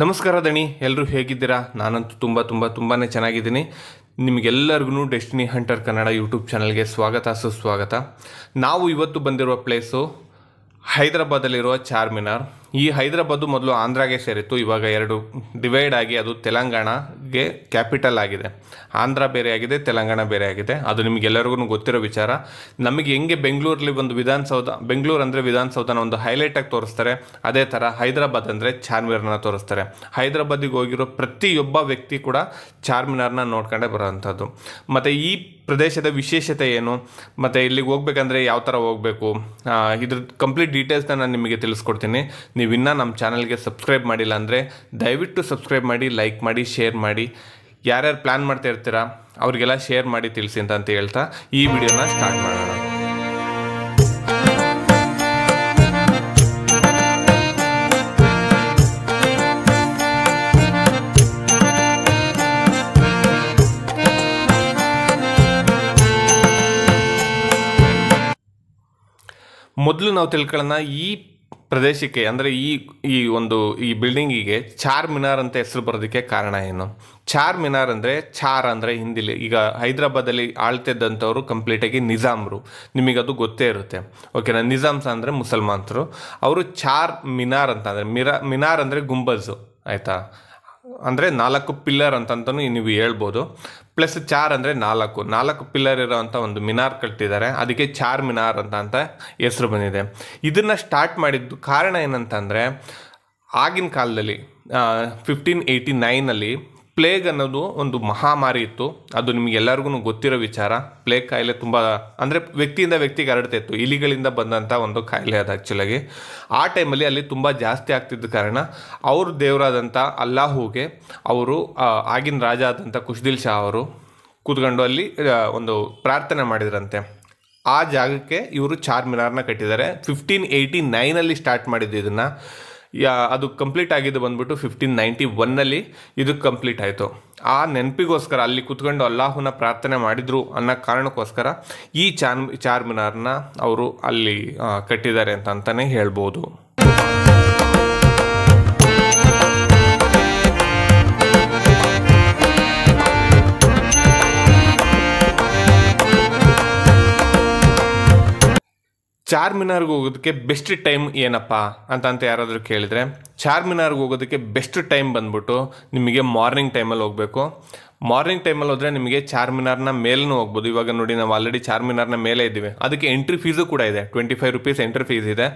ನಮಸ್ಕಾರ ದಣಿ ಎಲ್ಲರೂ ಹೇಗಿದ್ದೀರಾ ನಾನಂತೂ ತುಂಬ ತುಂಬ ತುಂಬಾ ಚೆನ್ನಾಗಿದ್ದೀನಿ ನಿಮಗೆಲ್ಲರಿಗೂ ಡೆಸ್ಟಿನಿ ಹಂಟರ್ ಕನ್ನಡ ಯೂಟ್ಯೂಬ್ ಚಾನಲ್ಗೆ ಸ್ವಾಗತ ಸುಸ್ವಾಗತ ನಾವು ಇವತ್ತು ಬಂದಿರುವ ಪ್ಲೇಸು ಹೈದರಾಬಾದಲ್ಲಿರುವ ಚಾರ್ಮಿನಾರ್ ಈ ಹೈದರಾಬಾದು ಮೊದಲು ಆಂಧ್ರಾಗೆ ಸೇರಿತ್ತು ಇವಾಗ ಎರಡು ಡಿವೈಡ್ ಆಗಿ ಅದು ತೆಲಂಗಾಣ ಗೆ ಕ್ಯಾಪಿಟಲ್ ಆಗಿದೆ ಆಂಧ್ರ ಬೇರೆ ಆಗಿದೆ ತೆಲಂಗಾಣ ಬೇರೆ ಆಗಿದೆ ಅದು ನಿಮಗೆಲ್ಲರಿಗೂ ಗೊತ್ತಿರೋ ವಿಚಾರ ನಮಗೆ ಹೆಂಗೆ ಬೆಂಗಳೂರಲ್ಲಿ ಒಂದು ವಿಧಾನಸೌಧ ಬೆಂಗಳೂರು ಅಂದರೆ ವಿಧಾನಸೌಧನ ಒಂದು ಹೈಲೈಟಾಗಿ ತೋರಿಸ್ತಾರೆ ಅದೇ ಥರ ಹೈದರಾಬಾದ್ ಅಂದರೆ ಚಾರ್ಮಿನಾರ್ನ ತೋರಿಸ್ತಾರೆ ಹೈದರಾಬಾದಿಗೆ ಹೋಗಿರೋ ಪ್ರತಿಯೊಬ್ಬ ವ್ಯಕ್ತಿ ಕೂಡ ಚಾರ್ಮಿನಾರ್ನ ನೋಡ್ಕೊಂಡೇ ಬರೋವಂಥದ್ದು ಮತ್ತು ಈ ಪ್ರದೇಶದ ವಿಶೇಷತೆ ಏನು ಮತ್ತು ಇಲ್ಲಿಗೆ ಹೋಗ್ಬೇಕಂದ್ರೆ ಯಾವ ಥರ ಹೋಗಬೇಕು ಇದ್ರ ಕಂಪ್ಲೀಟ್ ಡೀಟೇಲ್ಸ್ನ ನಾನು ನಿಮಗೆ ತಿಳಿಸ್ಕೊಡ್ತೀನಿ ನೀವು ಇನ್ನೂ ನಮ್ಮ ಚಾನಲ್ಗೆ ಸಬ್ಸ್ಕ್ರೈಬ್ ಮಾಡಿಲ್ಲ ಅಂದರೆ ದಯವಿಟ್ಟು ಸಬ್ಸ್ಕ್ರೈಬ್ ಮಾಡಿ ಲೈಕ್ ಮಾಡಿ ಶೇರ್ ಮಾಡಿ ಯಾರ್ಯಾರು ಪ್ಲ್ಯಾನ್ ಮಾಡ್ತಾ ಇರ್ತೀರಾ ಅವರಿಗೆಲ್ಲ ಶೇರ್ ಮಾಡಿ ತಿಳಿಸಿ ಅಂತ ಅಂತ ಹೇಳ್ತಾ ಈ ವಿಡಿಯೋನ ಸ್ಟಾರ್ಟ್ ಮಾಡೋಣ ಮೊದಲು ನಾವು ತಿಳ್ಕೊಳ್ಳೋಣ ಈ ಪ್ರದೇಶಕ್ಕೆ ಅಂದರೆ ಈ ಈ ಒಂದು ಈ ಬಿಲ್ಡಿಂಗಿಗೆ ಚಾರ್ ಮಿನಾರ್ ಅಂತ ಹೆಸರು ಬರೋದಕ್ಕೆ ಕಾರಣ ಏನು ಚಾರ್ ಮಿನಾರ್ ಅಂದರೆ ಚಾರ್ ಅಂದರೆ ಹಿಂದಿಲಿ ಈಗ ಹೈದರಾಬಾದಲ್ಲಿ ಆಳ್ತಿದ್ದಂಥವ್ರು ಕಂಪ್ಲೀಟಾಗಿ ನಿಜಾಮ್ರು ಅದು ಗೊತ್ತೇ ಇರುತ್ತೆ ಓಕೆನಾ ನಿಜಾಮ್ಸ್ ಅಂದರೆ ಮುಸಲ್ಮಾನ್ರು ಅವರು ಚಾರ್ ಮಿನಾರ್ ಅಂತ ಅಂದರೆ ಮಿರಾ ಮಿನಾರ್ ಅಂದರೆ ಗುಂಬಜ್ ಆಯಿತಾ ಅಂದರೆ ನಾಲ್ಕು ಪಿಲ್ಲರ್ ಅಂತಂತಲೂ ನೀವು ಹೇಳ್ಬೋದು ಪ್ಲಸ್ ಚಾರ್ ಅಂದರೆ ನಾಲ್ಕು ನಾಲ್ಕು ಪಿಲ್ಲರ್ ಇರೋವಂಥ ಒಂದು ಮಿನಾರ್ ಕಟ್ಟಿದ್ದಾರೆ ಅದಕ್ಕೆ ಚಾರ್ ಮಿನಾರ್ ಅಂತ ಅಂತ ಹೆಸರು ಬಂದಿದೆ ಇದನ್ನು ಸ್ಟಾರ್ಟ್ ಮಾಡಿದ್ದು ಕಾರಣ ಏನಂತಂದರೆ ಆಗಿನ ಕಾಲದಲ್ಲಿ ಫಿಫ್ಟೀನ್ ಏಯ್ಟಿ ನೈನಲ್ಲಿ ಪ್ಲೇಗ್ ಅನ್ನೋದು ಒಂದು ಮಹಾಮಾರಿ ಇತ್ತು ಅದು ಎಲ್ಲರಿಗೂ ಗೊತ್ತಿರೋ ವಿಚಾರ ಪ್ಲೇಗ್ ಕಾಯಿಲೆ ತುಂಬ ಅಂದರೆ ವ್ಯಕ್ತಿಯಿಂದ ವ್ಯಕ್ತಿಗೆ ಹರಡ್ತಿತ್ತು ಇಲಿಗಳಿಂದ ಬಂದಂಥ ಒಂದು ಕಾಯಿಲೆ ಅದು ಆ್ಯಕ್ಚುಲಾಗಿ ಆ ಟೈಮಲ್ಲಿ ಅಲ್ಲಿ ತುಂಬ ಜಾಸ್ತಿ ಆಗ್ತಿದ್ದ ಕಾರಣ ಅವ್ರ ದೇವರಾದಂಥ ಅಲ್ಲಾಹುಗೆ ಅವರು ಆಗಿನ ರಾಜ ಆದಂಥ ಖುಷ್ದಿಲ್ ಶಾ ಅವರು ಕೂತ್ಕೊಂಡು ಅಲ್ಲಿ ಒಂದು ಪ್ರಾರ್ಥನೆ ಮಾಡಿದ್ರಂತೆ ಆ ಜಾಗಕ್ಕೆ ಇವರು ಚಾರ್ ಮಿನಾರ್ನ ಕಟ್ಟಿದ್ದಾರೆ ಫಿಫ್ಟೀನ್ ಏಯ್ಟಿ ನೈನಲ್ಲಿ ಸ್ಟಾರ್ಟ್ ಮಾಡಿದ್ದು ಇದನ್ನು ಯಾ ಅದು ಕಂಪ್ಲೀಟ್ ಆಗಿದ್ದು ಬಂದ್ಬಿಟ್ಟು ಫಿಫ್ಟೀನ್ ನೈಂಟಿ ಒನ್ನಲ್ಲಿ ಇದು ಕಂಪ್ಲೀಟ್ ಆಯಿತು ಆ ನೆನಪಿಗೋಸ್ಕರ ಅಲ್ಲಿ ಕುತ್ಕೊಂಡು ಅಲ್ಲಾಹುನ ಪ್ರಾರ್ಥನೆ ಮಾಡಿದರು ಅನ್ನೋ ಕಾರಣಕ್ಕೋಸ್ಕರ ಈ ಚಾರ್ ಚಾರ್ಮಿನಾರ್ನ ಅವರು ಅಲ್ಲಿ ಕಟ್ಟಿದ್ದಾರೆ ಅಂತ ಅಂತಲೇ ಹೇಳ್ಬೋದು ಚಾರ್ ಮಿನಾರ್ಗೆ ಹೋಗೋದಕ್ಕೆ ಬೆಸ್ಟ್ ಟೈಮ್ ಏನಪ್ಪ ಅಂತ ಅಂತ ಯಾರಾದರೂ ಕೇಳಿದರೆ ಮಿನಾರ್ಗೆ ಹೋಗೋದಕ್ಕೆ ಬೆಸ್ಟ್ ಟೈಮ್ ಬಂದ್ಬಿಟ್ಟು ನಿಮಗೆ ಮಾರ್ನಿಂಗ್ ಟೈಮಲ್ಲಿ ಹೋಗಬೇಕು ಮಾರ್ನಿಂಗ್ ಟೈಮಲ್ಲಿ ಹೋದರೆ ನಿಮಗೆ ಚಾರ್ ಮಿನಾರ್ನ ಮೇಲೂ ಹೋಗ್ಬೋದು ಇವಾಗ ನೋಡಿ ನಾವು ಆಲ್ರೆಡಿ ಮಿನಾರ್ನ ಮೇಲೆ ಇದ್ದೀವಿ ಅದಕ್ಕೆ ಎಂಟ್ರಿ ಫೀಸು ಕೂಡ ಇದೆ twenty five rupees entry fees ಇದೆ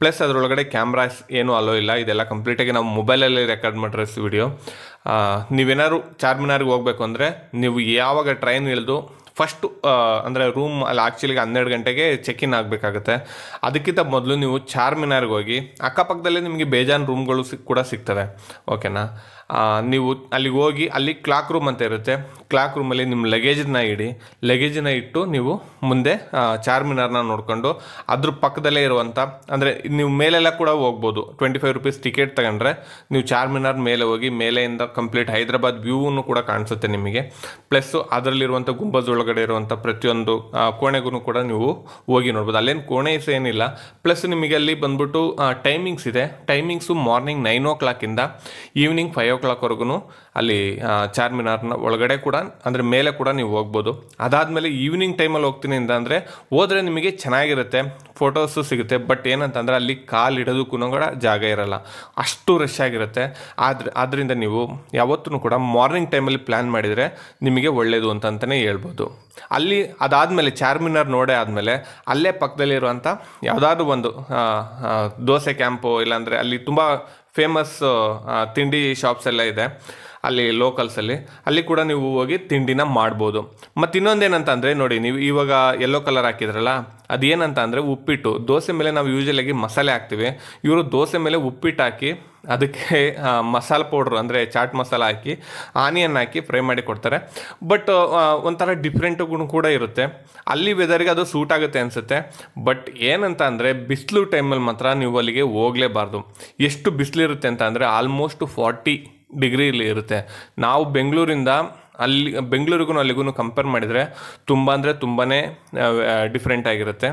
ಪ್ಲಸ್ ಅದರೊಳಗಡೆ ಕ್ಯಾಮ್ರಾಸ್ ಏನೂ ಅಲೋ ಇಲ್ಲ ಇದೆಲ್ಲ ಕಂಪ್ಲೀಟಾಗಿ ನಾವು ಮೊಬೈಲಲ್ಲಿ ರೆಕಾರ್ಡ್ ಮಾಡಿರೋ ವಿಡಿಯೋ ನೀವೇನಾದ್ರು ಮಿನಾರ್ಗೆ ಹೋಗಬೇಕು ಅಂದರೆ ನೀವು ಯಾವಾಗ ಟ್ರೈನ್ ಇಳಿದು ಫಸ್ಟು ಅಂದರೆ ರೂಮ್ ಅಲ್ಲಿ ಆ್ಯಕ್ಚುಲಿ ಹನ್ನೆರಡು ಗಂಟೆಗೆ ಚೆಕ್ ಇನ್ ಆಗಬೇಕಾಗುತ್ತೆ ಅದಕ್ಕಿಂತ ಮೊದಲು ನೀವು ಚಾರ್ಮಿನಾರ್ಗೆ ಹೋಗಿ ಅಕ್ಕಪಕ್ಕದಲ್ಲೇ ನಿಮಗೆ ಬೇಜಾನ್ ರೂಮ್ಗಳು ಸಿಕ್ ಕೂಡ ಸಿಗ್ತವೆ ಓಕೆನಾ ನೀವು ಅಲ್ಲಿಗೆ ಹೋಗಿ ಅಲ್ಲಿ ಕ್ಲಾಕ್ ರೂಮ್ ಅಂತ ಇರುತ್ತೆ ಕ್ಲಾಕ್ ರೂಮಲ್ಲಿ ನಿಮ್ಮ ಲಗೇಜನ್ನ ಇಡಿ ಲಗೇಜನ್ನ ಇಟ್ಟು ನೀವು ಮುಂದೆ ಚಾರ್ಮಿನಾರ್ನ ನೋಡಿಕೊಂಡು ಅದ್ರ ಪಕ್ಕದಲ್ಲೇ ಇರುವಂಥ ಅಂದರೆ ನೀವು ಮೇಲೆಲ್ಲ ಕೂಡ ಹೋಗ್ಬೋದು ಟ್ವೆಂಟಿ ಫೈವ್ ರುಪೀಸ್ ಟಿಕೆಟ್ ತಗೊಂಡ್ರೆ ನೀವು ಚಾರ್ಮಿನಾರ್ ಮೇಲೆ ಹೋಗಿ ಮೇಲೆಯಿಂದ ಕಂಪ್ಲೀಟ್ ಹೈದರಾಬಾದ್ ವ್ಯೂವನ್ನು ಕೂಡ ಕಾಣಿಸುತ್ತೆ ನಿಮಗೆ ಪ್ಲಸ್ಸು ಅದರಲ್ಲಿರುವಂಥ ಗುಂಬಜ್ ಒಳಗಡೆ ಇರುವಂಥ ಪ್ರತಿಯೊಂದು ಕೋಣೆಗೂ ಕೂಡ ನೀವು ಹೋಗಿ ನೋಡ್ಬೋದು ಅಲ್ಲೇನು ಕೋಣೆ ಏನಿಲ್ಲ ಪ್ಲಸ್ ನಿಮಗೆ ಅಲ್ಲಿ ಬಂದ್ಬಿಟ್ಟು ಟೈಮಿಂಗ್ಸ್ ಇದೆ ಟೈಮಿಂಗ್ಸು ಮಾರ್ನಿಂಗ್ ನೈನ್ ಓ ಕ್ಲಾಕಿಂದ ಈವ್ನಿಂಗ್ ಫೈವ್ ಫೈವ್ ಓ ಕ್ಲಾಕ್ವರೆಗೂ ಅಲ್ಲಿ ಚಾರ್ಮಿನಾರ್ನ ಒಳಗಡೆ ಕೂಡ ಅಂದರೆ ಮೇಲೆ ಕೂಡ ನೀವು ಹೋಗ್ಬೋದು ಅದಾದಮೇಲೆ ಈವ್ನಿಂಗ್ ಟೈಮಲ್ಲಿ ಹೋಗ್ತೀನಿ ಅಂದರೆ ಹೋದರೆ ನಿಮಗೆ ಚೆನ್ನಾಗಿರುತ್ತೆ ಫೋಟೋಸು ಸಿಗುತ್ತೆ ಬಟ್ ಏನಂತಂದರೆ ಅಲ್ಲಿ ಕಾಲು ಇಡೋದಕ್ಕೂ ಕೂಡ ಜಾಗ ಇರಲ್ಲ ಅಷ್ಟು ರಶ್ ಆಗಿರುತ್ತೆ ಆದ್ರೆ ಆದ್ದರಿಂದ ನೀವು ಯಾವತ್ತೂ ಕೂಡ ಮಾರ್ನಿಂಗ್ ಟೈಮಲ್ಲಿ ಪ್ಲ್ಯಾನ್ ಮಾಡಿದರೆ ನಿಮಗೆ ಒಳ್ಳೆಯದು ಅಂತಂತಲೇ ಹೇಳ್ಬೋದು ಅಲ್ಲಿ ಅದಾದಮೇಲೆ ಚಾರ್ಮಿನಾರ್ ನೋಡೇ ಆದಮೇಲೆ ಅಲ್ಲೇ ಪಕ್ಕದಲ್ಲಿರುವಂಥ ಯಾವುದಾದ್ರೂ ಒಂದು ದೋಸೆ ಕ್ಯಾಂಪು ಇಲ್ಲಾಂದರೆ ಅಲ್ಲಿ ತುಂಬ ಫೇಮಸ್ ತಿಂಡಿ ಶಾಪ್ಸ್ ಎಲ್ಲ ಇದೆ ಅಲ್ಲಿ ಲೋಕಲ್ಸಲ್ಲಿ ಅಲ್ಲಿ ಕೂಡ ನೀವು ಹೋಗಿ ತಿಂಡಿನ ಮಾಡ್ಬೋದು ಮತ್ತು ಇನ್ನೊಂದೇನಂತ ಅಂದರೆ ನೋಡಿ ನೀವು ಇವಾಗ ಯೆಲ್ಲೋ ಕಲರ್ ಹಾಕಿದ್ರಲ್ಲ ಅದೇನಂತ ಅಂದರೆ ಉಪ್ಪಿಟ್ಟು ದೋಸೆ ಮೇಲೆ ನಾವು ಯೂಶಲಾಗಿ ಮಸಾಲೆ ಹಾಕ್ತೀವಿ ಇವರು ದೋಸೆ ಮೇಲೆ ಉಪ್ಪಿಟ್ಟು ಹಾಕಿ ಅದಕ್ಕೆ ಮಸಾಲೆ ಪೌಡ್ರ್ ಅಂದರೆ ಚಾಟ್ ಮಸಾಲ ಹಾಕಿ ಆನಿಯನ್ ಹಾಕಿ ಫ್ರೈ ಮಾಡಿ ಕೊಡ್ತಾರೆ ಬಟ್ ಒಂಥರ ಡಿಫ್ರೆಂಟ್ ಗುಣ ಕೂಡ ಇರುತ್ತೆ ಅಲ್ಲಿ ವೆದರ್ಗೆ ಅದು ಸೂಟ್ ಆಗುತ್ತೆ ಅನಿಸುತ್ತೆ ಬಟ್ ಏನಂತ ಅಂದರೆ ಬಿಸಿಲು ಟೈಮಲ್ಲಿ ಮಾತ್ರ ನೀವು ಅಲ್ಲಿಗೆ ಹೋಗಲೇಬಾರ್ದು ಎಷ್ಟು ಬಿಸಿಲಿರುತ್ತೆ ಅಂತ ಅಂದರೆ ಆಲ್ಮೋಸ್ಟ್ ಫಾರ್ಟಿ ಡಿಗ್ರಿಲಿ ಇರುತ್ತೆ ನಾವು ಬೆಂಗಳೂರಿಂದ ಅಲ್ಲಿ ಬೆಂಗಳೂರಿಗೂ ಅಲ್ಲಿಗೂ ಕಂಪೇರ್ ಮಾಡಿದರೆ ತುಂಬ ಅಂದರೆ ತುಂಬಾ ಡಿಫ್ರೆಂಟ್ ಆಗಿರುತ್ತೆ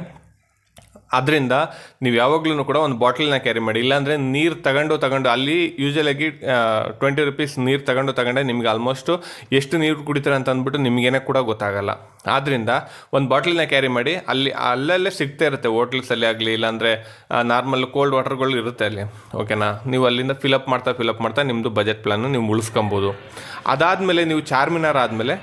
ಆದ್ದರಿಂದ ನೀವು ಯಾವಾಗಲೂ ಕೂಡ ಒಂದು ಬಾಟಲನ್ನ ಕ್ಯಾರಿ ಮಾಡಿ ಇಲ್ಲಾಂದರೆ ನೀರು ತಗೊಂಡು ತಗೊಂಡು ಅಲ್ಲಿ ಯೂಶಲಾಗಿ ಟ್ವೆಂಟಿ ರುಪೀಸ್ ನೀರು ತಗೊಂಡು ತಗೊಂಡೆ ನಿಮ್ಗೆ ಆಲ್ಮೋಸ್ಟು ಎಷ್ಟು ನೀರು ಕುಡಿತಾರೆ ಅಂತ ಅಂದ್ಬಿಟ್ಟು ನಿಮಗೇನೆ ಕೂಡ ಗೊತ್ತಾಗಲ್ಲ ಆದ್ದರಿಂದ ಒಂದು ಬಾಟ್ಲನ್ನ ಕ್ಯಾರಿ ಮಾಡಿ ಅಲ್ಲಿ ಅಲ್ಲಲ್ಲೇ ಸಿಗ್ತಾ ಇರುತ್ತೆ ಹೋಟ್ಲ್ಸಲ್ಲಿ ಆಗಲಿ ಇಲ್ಲಾಂದರೆ ನಾರ್ಮಲ್ ಕೋಲ್ಡ್ ವಾಟರ್ಗಳು ಇರುತ್ತೆ ಅಲ್ಲಿ ಓಕೆನಾ ನೀವು ಅಲ್ಲಿಂದ ಫಿಲಪ್ ಮಾಡ್ತಾ ಫಿಲಪ್ ಮಾಡ್ತಾ ನಿಮ್ಮದು ಬಜೆಟ್ ಪ್ಲ್ಯಾನ್ ನೀವು ಉಳಿಸ್ಕೊಬೋದು ಅದಾದಮೇಲೆ ನೀವು ಚಾರ್ಮಿನಾರ್ ಆದಮೇಲೆ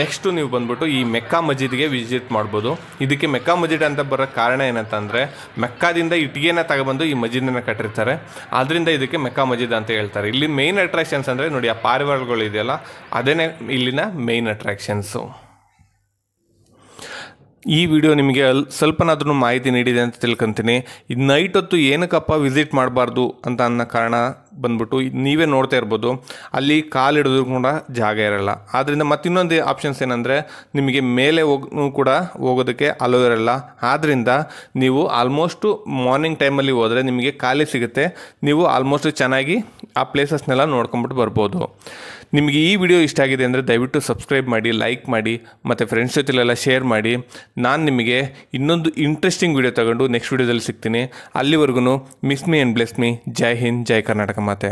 ನೆಕ್ಸ್ಟು ನೀವು ಬಂದುಬಿಟ್ಟು ಈ ಮೆಕ್ಕಾ ಮಜೀದ್ಗೆ ವಿಸಿಟ್ ಮಾಡ್ಬೋದು ಇದಕ್ಕೆ ಮೆಕ್ಕಾ ಮಜೀದ್ ಅಂತ ಬರೋ ಕಾರಣ ಏನಂತಂದರೆ ಮೆಕ್ಕಾದಿಂದ ಇಟ್ಟಿಗೆನ ತಗೊಬಂದು ಈ ಮಜೀದನ್ನ ಕಟ್ಟಿರ್ತಾರೆ ಆದ್ದರಿಂದ ಇದಕ್ಕೆ ಮೆಕ್ಕಾ ಮಜೀದ್ ಅಂತ ಹೇಳ್ತಾರೆ ಇಲ್ಲಿ ಮೇಯ್ನ್ ಅಟ್ರಾಕ್ಷನ್ಸ್ ಅಂದರೆ ನೋಡಿ ಆ ಪಾರಿವಾಳಗಳು ಇದೆಯಲ್ಲ ಅದೇ ಇಲ್ಲಿನ ಮೇಯ್ನ್ ಅಟ್ರಾಕ್ಷನ್ಸು ಈ ವಿಡಿಯೋ ನಿಮಗೆ ಅಲ್ಲಿ ಸ್ವಲ್ಪನಾದ್ರೂ ಮಾಹಿತಿ ನೀಡಿದೆ ಅಂತ ತಿಳ್ಕೊಂತೀನಿ ಇದು ನೈಟ್ ಹೊತ್ತು ಏನಕ್ಕಪ್ಪ ವಿಸಿಟ್ ಮಾಡಬಾರ್ದು ಅಂತ ಅನ್ನೋ ಕಾರಣ ಬಂದ್ಬಿಟ್ಟು ನೀವೇ ನೋಡ್ತಾ ಇರ್ಬೋದು ಅಲ್ಲಿ ಕಾಲು ಹಿಡಿದ್ರು ಕೂಡ ಜಾಗ ಇರಲ್ಲ ಆದ್ದರಿಂದ ಮತ್ತಿನ್ನೊಂದು ಆಪ್ಷನ್ಸ್ ಏನಂದರೆ ನಿಮಗೆ ಮೇಲೆ ಹೋಗೂ ಕೂಡ ಹೋಗೋದಕ್ಕೆ ಅಲೋ ಇರಲ್ಲ ಆದ್ದರಿಂದ ನೀವು ಆಲ್ಮೋಸ್ಟು ಮಾರ್ನಿಂಗ್ ಟೈಮಲ್ಲಿ ಹೋದರೆ ನಿಮಗೆ ಖಾಲಿ ಸಿಗುತ್ತೆ ನೀವು ಆಲ್ಮೋಸ್ಟ್ ಚೆನ್ನಾಗಿ ಆ ಪ್ಲೇಸಸ್ನೆಲ್ಲ ನೋಡ್ಕೊಂಬಿಟ್ಟು ಬರ್ಬೋದು ನಿಮಗೆ ಈ ವಿಡಿಯೋ ಇಷ್ಟ ಆಗಿದೆ ಅಂದರೆ ದಯವಿಟ್ಟು ಸಬ್ಸ್ಕ್ರೈಬ್ ಮಾಡಿ ಲೈಕ್ ಮಾಡಿ ಮತ್ತು ಫ್ರೆಂಡ್ಸ್ ಜೊತೆಲೆಲ್ಲ ಶೇರ್ ಮಾಡಿ ನಾನು ನಿಮಗೆ ಇನ್ನೊಂದು ಇಂಟ್ರೆಸ್ಟಿಂಗ್ ವಿಡಿಯೋ ತಗೊಂಡು ನೆಕ್ಸ್ಟ್ ವಿಡಿಯೋದಲ್ಲಿ ಸಿಗ್ತೀನಿ ಅಲ್ಲಿವರೆಗೂ miss me and bless me ಜೈ ಹಿಂದ್ ಜೈ ಕರ್ನಾಟಕ ಮಾತೆ